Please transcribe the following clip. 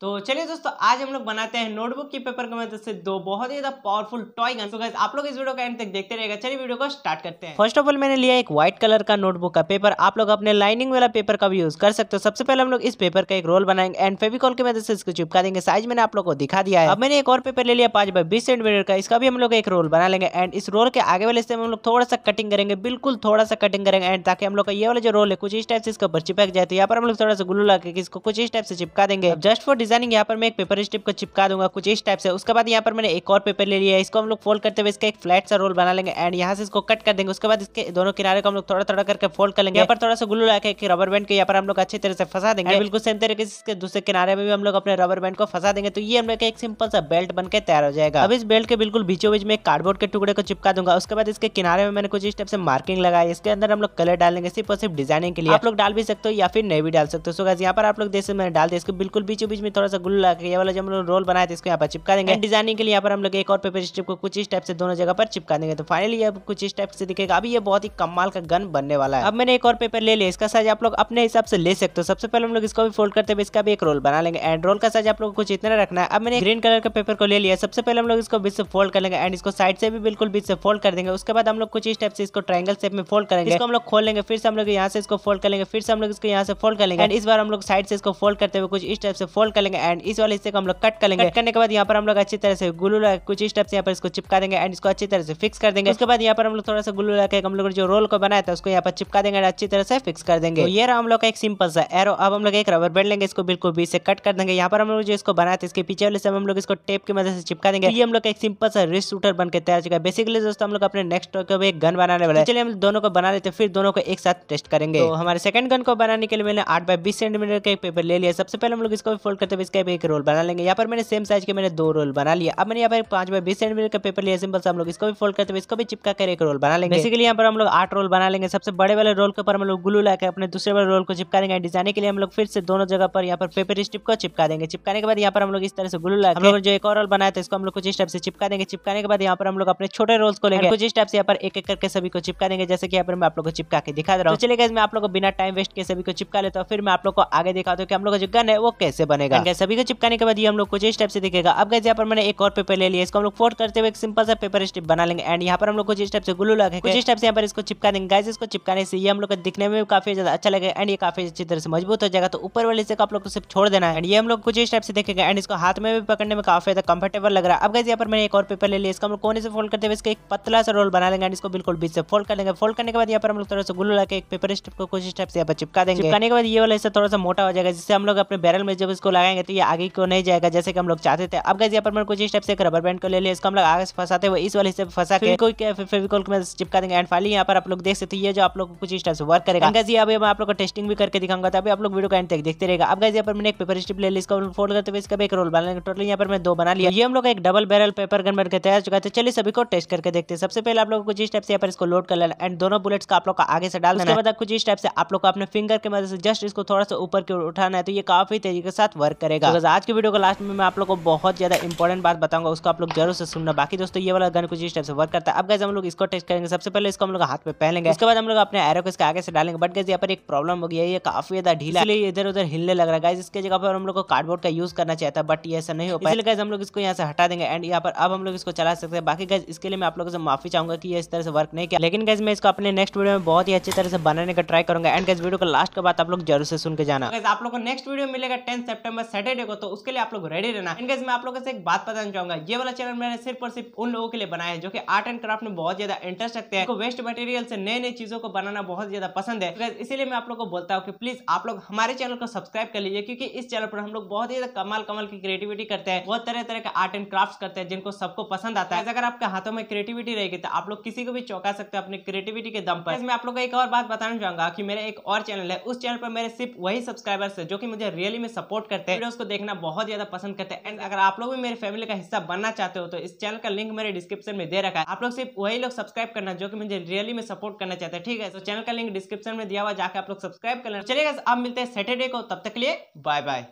तो चलिए दोस्तों आज हम लोग बनाते हैं नोटबुक की पेपर की मदद से दो बहुत ही ज्यादा पावरफुल टॉय गन तो आप लोग इस वीडियो का एंड तक देखते रहेगा चलिए वीडियो को स्टार्ट करते हैं फर्स्ट ऑफ ऑल मैंने लिया एक व्हाइट कलर का नोटबुक का पेपर आप लोग अपने लाइनिंग वाला पेपर का भी यूज कर सकते हो सबसे पहले हम लोग इस पेपर का एक रोल बनाएंगे एंड फेविकॉल की मदद से इसको चिपका देंगे साइज मैंने आप लोग को दिखा दिया है अब मैंने एक और पेपर ले लिया पांच बाई बीस सेंटीमीटर का इसका भी हम लोग एक रोल बना लेंगे एंड इस रोल के आगे वाले से हम लोग थोड़ा सा कटिंग करेंगे बिल्कुल थोड़ा सा कटिंग करेंगे एंड ताकि हम लोग का ये वाला जो रोल है कुछ इस टाइप से इसके ऊपर चिपक जाए तो यहाँ पर हम लोग थोड़ा सा गुल्लू लगा के इसको कुछ इस टाइप से चिपका देंगे जस्ट फॉर डिजाइनिंग यहाँ पर मैं एक पेपर स्ट्रिप को चिपका दूंगा कुछ इस टाइप से उसके बाद यहाँ पर मैंने एक और पेपर ले लिया है इसको हम लोग फोल्ड करते हुए इसका एक फ्लैट सा रोल बना लेंगे एंड यहाँ से इसको कट कर देंगे उसके बाद इसके दोनों किनारे को हम लोग थोड़ा थोड़ा करके फोल्ड कर लेंगे यहाँ पर थोड़ा सा गुल्लू लगा के रबर बैंड के यहाँ पर हम लोग अच्छी तरह से फंसा देंगे बिल्कुल सेम तरीके से इसके दूसरे किनारे में भी हम लोग अपने रबर बैंड को फंसा देंगे तो ये हम लोग एक सिंपल सा बेल्ट बनकर तैयार हो जाएगा अब इस बेल्ट के बिल्कुल बीचों बीच में कार्डबोर्ड के टुकड़े को चिपका दूंगा उसके बाद इसके किनारे में मैंने कुछ इस टाइप से मार्किंग लगाई इसके अंदर हम लोग कलर डालेंगे सिर्फ और सिर्फ डिजाइनिंग के लिए आप लोग डाल भी सकते हो या फिर नहीं भी डाल सकते हो सो यहाँ पर आप लोग जैसे मैंने डाल दिया इसको बिल्कुल बीचों बीच में थोड़ा सा गुल्लू लगा के ये वाला जो हम लोग रोल बनाए थे इसको यहाँ पर चिपका देंगे डिजाइनिंग के लिए यहाँ पर हम लोग एक और पेपर स्ट्रिप को कुछ इस टाइप से दोनों जगह पर चिपका देंगे तो फाइनली अब कुछ इस टाइप से दिखेगा अभी ये बहुत ही कमाल का गन बनने वाला है अब मैंने एक और पेपर ले लिया इसका साइज आप लोग अपने हिसाब से ले सकते हो सबसे पहले हम लोग इसको भी फोल्ड करते हुए इसका भी एक रोल बना लेंगे एंड रोल का साइज आप लोग कुछ इतना रखना है अब मैंने ग्रीन कलर का पेपर को ले लिया सबसे पहले हम लोग इसको बीच से फोल्ड कर लेंगे एंड इसको साइड से भी बिल्कुल बीच से फोल्ड कर देंगे उसके बाद हम लोग कुछ इस टाइप से इसको ट्राइंगल शेप में फोल्ड करेंगे इसको हम लोग खोल लेंगे फिर से हम लोग यहाँ से इसको फोल्ड कर लेंगे फिर से हम लोग इसको यहाँ से फोल्ड कर लेंगे एंड इस बार हम लोग साइड से इसको फोल्ड करते हुए कुछ इस टाइप से फोल्ड कर लेंगे एंड इस वाले हिस्से को हम लोग कट कर लेंगे कट करने के बाद यहाँ पर हम लोग अच्छी तरह से गुलू लगा कुछ स्टेप से यहाँ पर इसको चिपका देंगे एंड इसको अच्छी तरह से फिक्स कर देंगे उसके बाद यहाँ पर हम लोग थोड़ा सा गुलू लगा हम लोग जो रोल को बनाया था उसको यहाँ पर चिपका देंगे अच्छी तरह से फिक्स कर देंगे ये हम लोग का एक सिंपल सा एरो अब हम लोग एक रबर बेल्ट लेंगे इसको बिल्कुल बीच से कट कर देंगे यहाँ पर हम लोग जो इसको बनाया था इसके पीछे वाले से हम लोग इसको टेप की मदद से चिपका देंगे ये हम लोग एक सिंपल सा रिस्ट शूटर बन के तैयार चुका बेसिकली दोस्तों हम लोग अपने नेक्स्ट को एक गन बनाने वाले चलिए हम दोनों को बना लेते फिर दोनों को एक साथ टेस्ट करेंगे तो हमारे सेकंड गन को बनाने के लिए मैंने आठ बाय बीस सेंटीमीटर का एक पेपर ले लिया सबसे पहले हम लोग इसको फोल्ड करते मतलब इसका एक रोल बना लेंगे यहाँ पर मैंने सेम साइज के मैंने दो रोल बना लिया अब मैंने यहाँ पर पांच बाई बीस सेंटीमीटर का पेपर लिया सिंपल से हम लोग इसको भी फोल्ड करते हुए इसको भी चिपका कर एक रोल बना लेंगे इसीलिए यहाँ पर हम लोग आठ रोल बना लेंगे सबसे बड़े वाले रोल के ऊपर हम लोग ग्लू लाकर अपने दूसरे वाले रोल को चिपका देंगे डिजाइन के लिए हम लोग फिर से दोनों जगह पर यहाँ पर पेपर स्टिप को चिपका देंगे चिपकाने के बाद यहाँ पर हम लोग इस तरह से ग्लू लाए जो एक और रोल बनाया था इसको हम लोग कुछ स्टेप से चिपका देंगे चिपकाने के बाद यहाँ पर हम लोग अपने छोटे रोल्स को लेंगे कुछ स्टेप से यहाँ पर एक एक करके सभी को चिपका देंगे जैसे कि यहाँ पर मैं आप लोग को चिपका के दिखा दे रहा हूँ गए तो मैं आप लोग को बिना टाइम वेस्ट के सभी को चिपका लेता हूँ फिर मैं आप लोग को आगे दिखाता हूँ कि हम लोग जो गन है वो कैसे बनेगा गया सभी को चिपकाने के बाद ये हम लोग कुछ इस टाइप से दिखेगा अब गए यहाँ पर मैंने एक और पेपर ले लिया इसको हम लोग फोल्ड करते हुए एक सिंपल सा पेपर स्टिप बना लेंगे एंड यहाँ पर हम लोग कुछ इस टाइप से गुलू लगे कुछ इस टाइप से यहाँ पर इसको चिपका देंगे गाइज इसको चिपकाने से ये हम लोग दिखने में काफी ज्यादा अच्छा लगे एंड ये काफी अच्छी तरह से मजबूत हो जाएगा तो ऊपर वाले से आप लोग सिर्फ छोड़ देना है एंड ये हम लोग कुछ इस टाइप से देखेगा एंड इसको हाथ में भी पकड़ने में काफी ज्यादा कंफर्टेबल लग रहा है अब गए यहाँ पर मैंने एक और पेपर ले लिया इसको हम लोग कोने से फोल्ड करते हुए इसका एक पतला सा रोल बना लेंगे एंड इसको बिल्कुल बीच से फोल्ड कर लेंगे फोल्ड करने के बाद यहाँ पर हम लोग थोड़ा सा गुल्लू लगा एक पेपर स्टेप को कुछ स्टेप से यहाँ पर चिपका देंगे चिपकाने के बाद ये वाला हिस्सा थोड़ा सा मोटा हो जाएगा जिससे हम लोग अपने बैरल में जब इसको लगाएंगे बनाएंगे तो ये आगे को नहीं जाएगा जैसे कि हम लोग चाहते थे अब गैस यहाँ पर मैं कुछ इस टाइप से एक रबर बैंड को ले लिया इसको हम लोग आगे से फंसाते हुए इस वाले से फंसा के फेविकोल में चिपका देंगे एंड फाइनली यहाँ पर आप लोग देख सकते ये जो आप लोग कुछ इस टाइप से वर्क करेगा गैस ये अभी मैं आप लोग को टेस्टिंग भी करके दिखाऊंगा तो अभी आप लोग वीडियो का एंड तक देखते रहेगा अब गैस यहाँ पर मैंने एक पेपर स्टिप ले लिया इसको फोल्ड करते हुए इसका एक रोल बना टोटल यहाँ पर मैं दो बना लिया ये हम लोग एक डबल बैरल पेपर गन बनकर तैयार चुका था चलिए सभी को टेस्ट करके देखते हैं सबसे पहले आप लोग कुछ इस टाइप से यहाँ पर इसको लोड कर लेना एंड दोनों बुलेट्स का आप लोग का आगे से डाल देना उसके बाद कुछ स्टेप से आप लोग को अपने फिंगर के मदद से जस्ट इसको थोड़ा सा ऊपर की ओर उठाना है तो ये काफी तेजी के साथ वर्क करेगा तो आज की वीडियो को लास्ट में मैं आप लोग को बहुत ज्यादा इंपॉर्टेंट बात बताऊंगा उसको आप लोग जरूर से सुनना बाकी दोस्तों ये वाला गन कुछ इस टाइप से वर्क करता है अब गैस हम लोग इसको टेस्ट करेंगे सबसे पहले इसको हम लोग हाथ पे पहलेंगे उसके बाद हम लोग अपने एरो को इसके आगे से डालेंगे बट गैस यहाँ पर एक प्रॉब्लम हो गया है ये काफी ज्यादा ढीला इसलिए इधर उधर हिलने लग रहा है गैस इसके जगह पर हम लोग को कार्डबोर्ड का यूज करना चाहता है बट ये ऐसा नहीं हो पाया गैस हम लोग इसको यहाँ से हटा देंगे एंड यहाँ पर अब हम लोग इसको चला सकते हैं बाकी गैस इसके लिए मैं आप लोगों से माफी चाहूंगा कि ये इस तरह से वर्क नहीं किया लेकिन गैस मैं इसको अपने नेक्स्ट वीडियो में बहुत ही अच्छी तरह से बनाने का ट्राई करूंगा एंड गैस वीडियो को लास्ट के बाद आप लोग जरूर से सुन के जाना आप लोग को नेक्स्ट वीडियो मिलेगा टेंथ सेप्टेबर सैटरडे को तो उसके लिए आप लोग रेडी रहना इनकेस मैं आप लोगों से एक बात बताना चाहूंगा ये वाला चैनल मैंने सिर्फ और सिर्फ उन लोगों के लिए बनाया है जो कि आर्ट एंड क्राफ्ट में बहुत ज्यादा इंटरेस्ट रखते हैं वेस्ट मटेरियल से नई नई चीजों को बनाना बहुत ज्यादा पसंद है तो इसलिए मैं आप लोग को बोलता हूँ कि प्लीज आप लोग हमारे चैनल को सब्सक्राइब कर लीजिए क्योंकि इस चैनल पर हम लोग बहुत ज्यादा कमाल कमाल की क्रिएटिविटी करते हैं बहुत तरह तरह के आर्ट एंड क्राफ्ट करते हैं जिनको सबको पसंद आता है अगर आपके हाथों में क्रिएटिविटी रहेगी तो आप लोग किसी को भी चौंका सकते हैं अपनी क्रिएटिविटी के दम पर मैं आप लोग को एक और बात बताना चाहूंगा कि मेरे एक और चैनल है उस चैनल पर मेरे सिर्फ वही सब्सक्राइबर्स है जो कि मुझे रियली में सपोर्ट करते हैं वीडियोस को देखना बहुत ज़्यादा पसंद करते हैं एंड अगर आप लोग भी मेरे फैमिली का हिस्सा बनना चाहते हो तो इस चैनल का लिंक मेरे डिस्क्रिप्शन में दे रखा है आप लोग सिर्फ वही लोग सब्सक्राइब करना जो कि मुझे रियली में सपोर्ट करना चाहते हैं ठीक है तो चैनल का लिंक डिस्क्रिप्शन में दिया हुआ जाकर आप लोग सब्सक्राइब कर लेना चलेगा आप मिलते हैं सैटरडे को तब तक लिए बाय बाय